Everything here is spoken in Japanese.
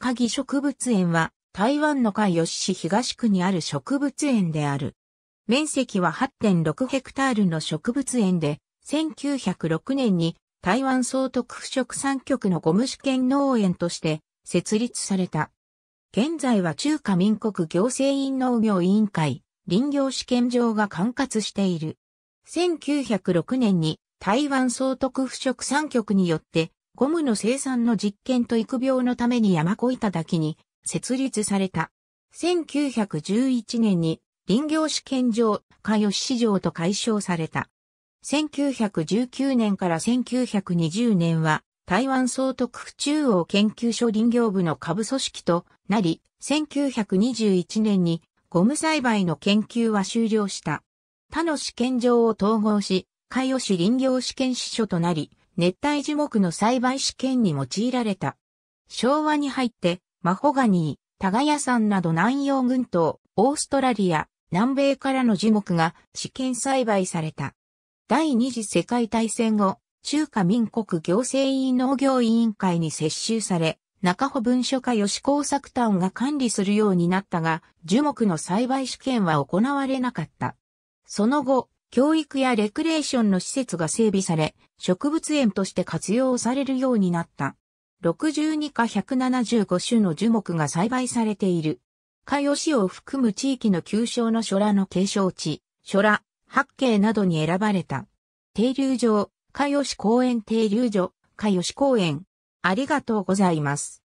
下義植物園は台湾の海吉市東区にある植物園である。面積は8.6ヘクタールの植物園で、1906年に台湾総督府植産局のゴム試験農園として設立された。現在は中華民国行政院農業委員会林業試験場が管轄している。1906年に台湾総督府植産局によってゴムの生産の実験と育病のために山小板けに設立された。1911年に林業試験場、加吉市場と解消された。1919年から1920年は台湾総督府中央研究所林業部の下部組織となり、1921年にゴム栽培の研究は終了した。他の試験場を統合し、海吉林業試験支所となり、熱帯樹木の栽培試験に用いられた。昭和に入って、マホガニー、タガヤ山など南洋群島、オーストラリア、南米からの樹木が試験栽培された。第二次世界大戦後、中華民国行政委員農業委員会に接収され、中穂文書課吉工作担が管理するようになったが、樹木の栽培試験は行われなかった。その後、教育やレクレーションの施設が整備され、植物園として活用されるようになった。62か175種の樹木が栽培されている。かよしを含む地域の旧称の書羅の継承地、書羅、八景などに選ばれた。停留場、かよし公園停留所、かよし公園。ありがとうございます。